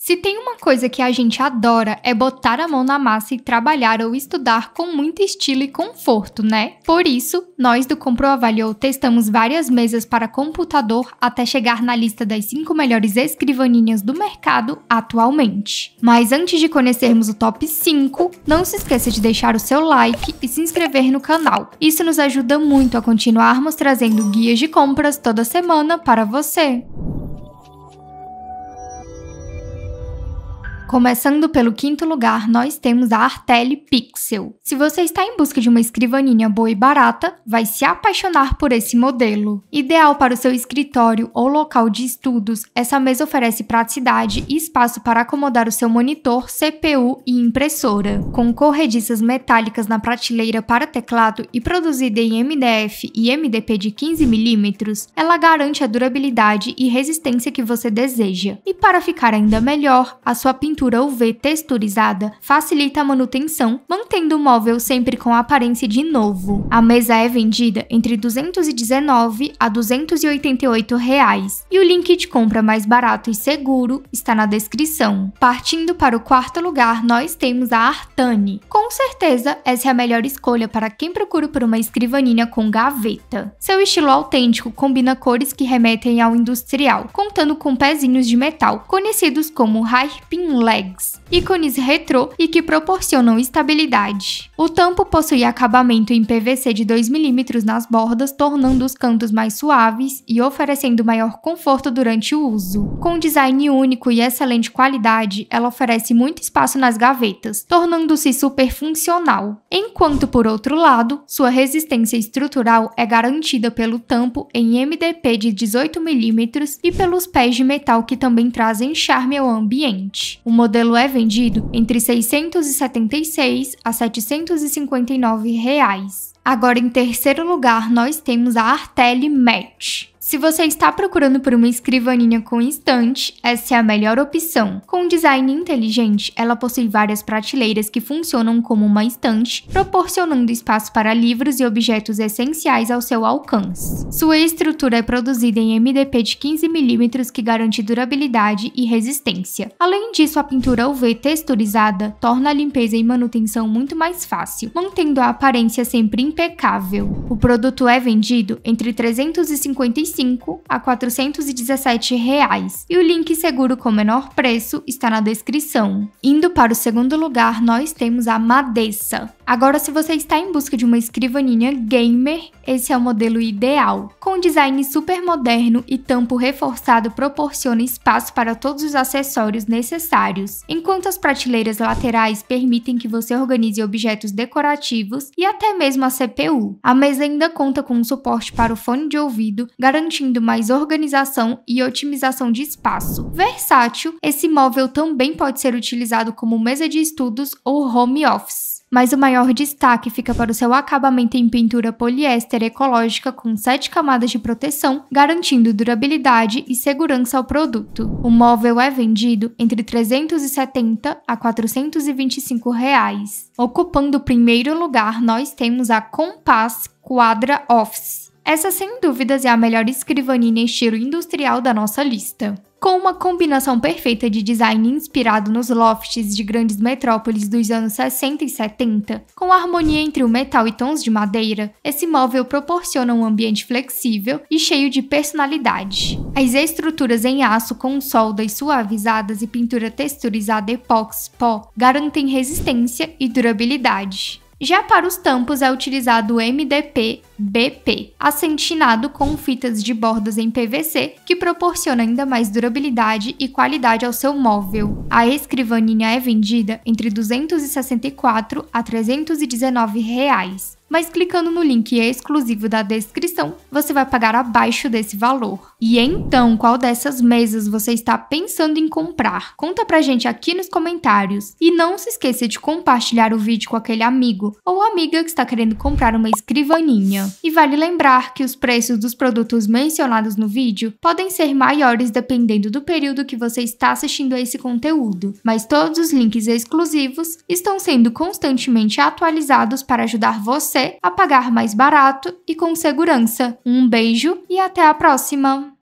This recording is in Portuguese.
Se tem uma coisa que a gente adora é botar a mão na massa e trabalhar ou estudar com muito estilo e conforto, né? Por isso, nós do Comprou Avaliou testamos várias mesas para computador até chegar na lista das 5 melhores escrivaninhas do mercado atualmente. Mas antes de conhecermos o top 5, não se esqueça de deixar o seu like e se inscrever no canal. Isso nos ajuda muito a continuarmos trazendo guias de compras toda semana para você. Começando pelo quinto lugar, nós temos a Artelle Pixel. Se você está em busca de uma escrivaninha boa e barata, vai se apaixonar por esse modelo. Ideal para o seu escritório ou local de estudos, essa mesa oferece praticidade e espaço para acomodar o seu monitor, CPU e impressora. Com corrediças metálicas na prateleira para teclado e produzida em MDF e MDP de 15mm, ela garante a durabilidade e resistência que você deseja. E para ficar ainda melhor, a sua pintura pintura UV texturizada facilita a manutenção, mantendo o móvel sempre com a aparência de novo. A mesa é vendida entre 219 a 288 reais e o link de compra mais barato e seguro está na descrição. Partindo para o quarto lugar, nós temos a Artane. Com certeza, essa é a melhor escolha para quem procura por uma escrivaninha com gaveta. Seu estilo autêntico combina cores que remetem ao industrial, contando com pezinhos de metal, conhecidos como hairpin legs, ícones retrô e que proporcionam estabilidade. O tampo possui acabamento em PVC de 2 mm nas bordas, tornando os cantos mais suaves e oferecendo maior conforto durante o uso. Com design único e excelente qualidade, ela oferece muito espaço nas gavetas, tornando-se super funcional. Enquanto, por outro lado, sua resistência estrutural é garantida pelo tampo em MDP de 18 mm e pelos pés de metal que também trazem charme ao ambiente modelo é vendido entre 676 a 759 reais. Agora, em terceiro lugar, nós temos a Artele Match. Se você está procurando por uma escrivaninha com estante, essa é a melhor opção. Com design inteligente, ela possui várias prateleiras que funcionam como uma estante, proporcionando espaço para livros e objetos essenciais ao seu alcance. Sua estrutura é produzida em MDP de 15mm que garante durabilidade e resistência. Além disso, a pintura UV texturizada torna a limpeza e manutenção muito mais fácil, mantendo a aparência sempre impecável. O produto é vendido entre 355 105 a 417 reais. E o link seguro com menor preço está na descrição. Indo para o segundo lugar, nós temos a Madeça. Agora, se você está em busca de uma escrivaninha gamer, esse é o modelo ideal. Com design super moderno e tampo reforçado proporciona espaço para todos os acessórios necessários, enquanto as prateleiras laterais permitem que você organize objetos decorativos e até mesmo a CPU. A mesa ainda conta com um suporte para o fone de ouvido, garantindo garantindo mais organização e otimização de espaço. Versátil, esse móvel também pode ser utilizado como mesa de estudos ou home office mas o maior destaque fica para o seu acabamento em pintura poliéster ecológica com sete camadas de proteção, garantindo durabilidade e segurança ao produto. O móvel é vendido entre 370 a 425 reais. Ocupando o primeiro lugar, nós temos a Compass Quadra Office. Essa, sem dúvidas, é a melhor escrivaninha em estilo industrial da nossa lista. Com uma combinação perfeita de design inspirado nos lofts de grandes metrópoles dos anos 60 e 70, com harmonia entre o metal e tons de madeira, esse móvel proporciona um ambiente flexível e cheio de personalidade. As estruturas em aço com soldas suavizadas e pintura texturizada epox pó garantem resistência e durabilidade. Já para os tampos é utilizado o MDP-BP, acentinado com fitas de bordas em PVC, que proporciona ainda mais durabilidade e qualidade ao seu móvel. A escrivaninha é vendida entre R$ 264 a R$ 319. Reais mas clicando no link exclusivo da descrição, você vai pagar abaixo desse valor. E então, qual dessas mesas você está pensando em comprar? Conta pra gente aqui nos comentários. E não se esqueça de compartilhar o vídeo com aquele amigo ou amiga que está querendo comprar uma escrivaninha. E vale lembrar que os preços dos produtos mencionados no vídeo podem ser maiores dependendo do período que você está assistindo a esse conteúdo, mas todos os links exclusivos estão sendo constantemente atualizados para ajudar você você a pagar mais barato e com segurança. Um beijo e até a próxima!